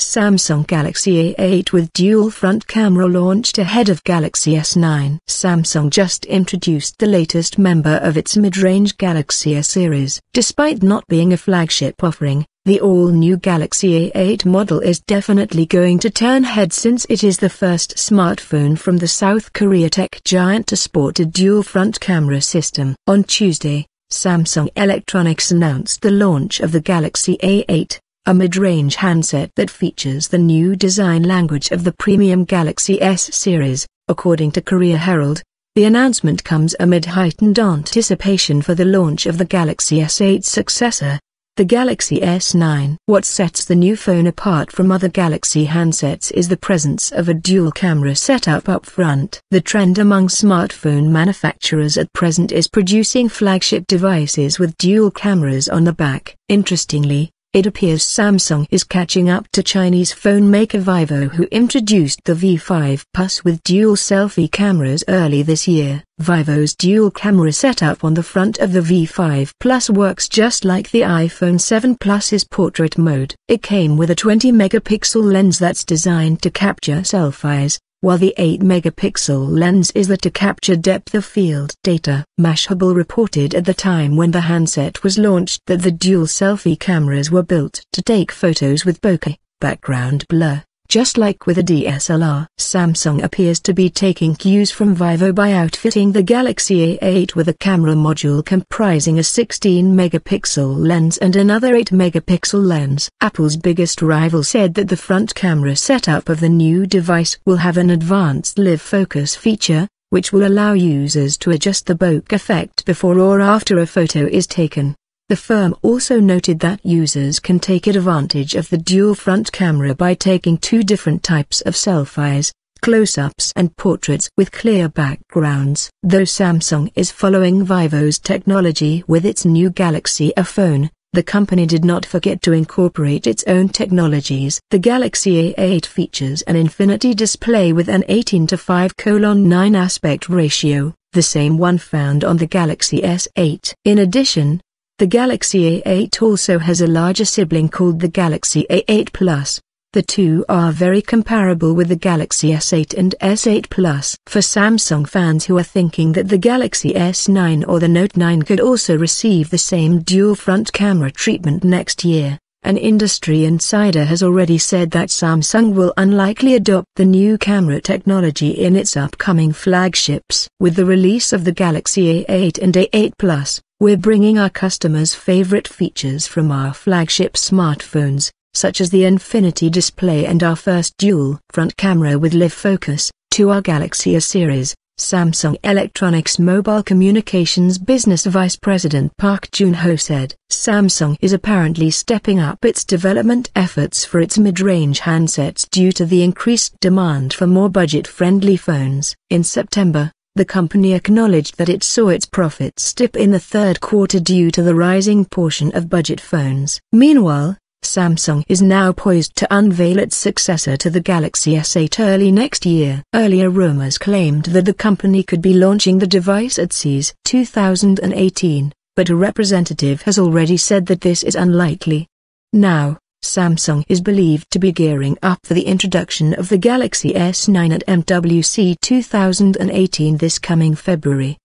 Samsung Galaxy A8 with dual front camera launched ahead of Galaxy S9. Samsung just introduced the latest member of its mid-range Galaxy S series. Despite not being a flagship offering, the all-new Galaxy A8 model is definitely going to turn heads since it is the first smartphone from the South Korea tech giant to sport a dual front camera system. On Tuesday, Samsung Electronics announced the launch of the Galaxy A8 a mid-range handset that features the new design language of the premium Galaxy S series, according to Korea Herald. The announcement comes amid heightened anticipation for the launch of the Galaxy S8 successor, the Galaxy S9. What sets the new phone apart from other Galaxy handsets is the presence of a dual camera setup up front. The trend among smartphone manufacturers at present is producing flagship devices with dual cameras on the back. Interestingly, it appears Samsung is catching up to Chinese phone maker Vivo who introduced the V5 Plus with dual selfie cameras early this year. Vivo's dual camera setup on the front of the V5 Plus works just like the iPhone 7 Plus's portrait mode. It came with a 20 megapixel lens that's designed to capture selfies, while the 8-megapixel lens is there to capture depth of field data. Mashable reported at the time when the handset was launched that the dual selfie cameras were built to take photos with bokeh, background blur, just like with a DSLR, Samsung appears to be taking cues from Vivo by outfitting the Galaxy A8 with a camera module comprising a 16-megapixel lens and another 8-megapixel lens. Apple's biggest rival said that the front camera setup of the new device will have an advanced live focus feature, which will allow users to adjust the bokeh effect before or after a photo is taken. The firm also noted that users can take advantage of the dual front camera by taking two different types of selfies, close-ups and portraits with clear backgrounds. Though Samsung is following Vivo's technology with its new Galaxy A phone, the company did not forget to incorporate its own technologies. The Galaxy A8 features an infinity display with an 18 to 5 colon 9 aspect ratio, the same one found on the Galaxy S8. In addition, the Galaxy A8 also has a larger sibling called the Galaxy A8 Plus. The two are very comparable with the Galaxy S8 and S8 Plus. For Samsung fans who are thinking that the Galaxy S9 or the Note 9 could also receive the same dual front camera treatment next year, an industry insider has already said that Samsung will unlikely adopt the new camera technology in its upcoming flagships. With the release of the Galaxy A8 and A8 Plus, we're bringing our customers' favorite features from our flagship smartphones, such as the Infinity display and our first dual front camera with live focus, to our Galaxy A series. Samsung Electronics Mobile Communications Business Vice President Park Jun-ho said, Samsung is apparently stepping up its development efforts for its mid-range handsets due to the increased demand for more budget-friendly phones. In September, the company acknowledged that it saw its profits dip in the third quarter due to the rising portion of budget phones. Meanwhile, Samsung is now poised to unveil its successor to the Galaxy S8 early next year. Earlier rumors claimed that the company could be launching the device at CES 2018, but a representative has already said that this is unlikely. Now, Samsung is believed to be gearing up for the introduction of the Galaxy S9 at MWC 2018 this coming February.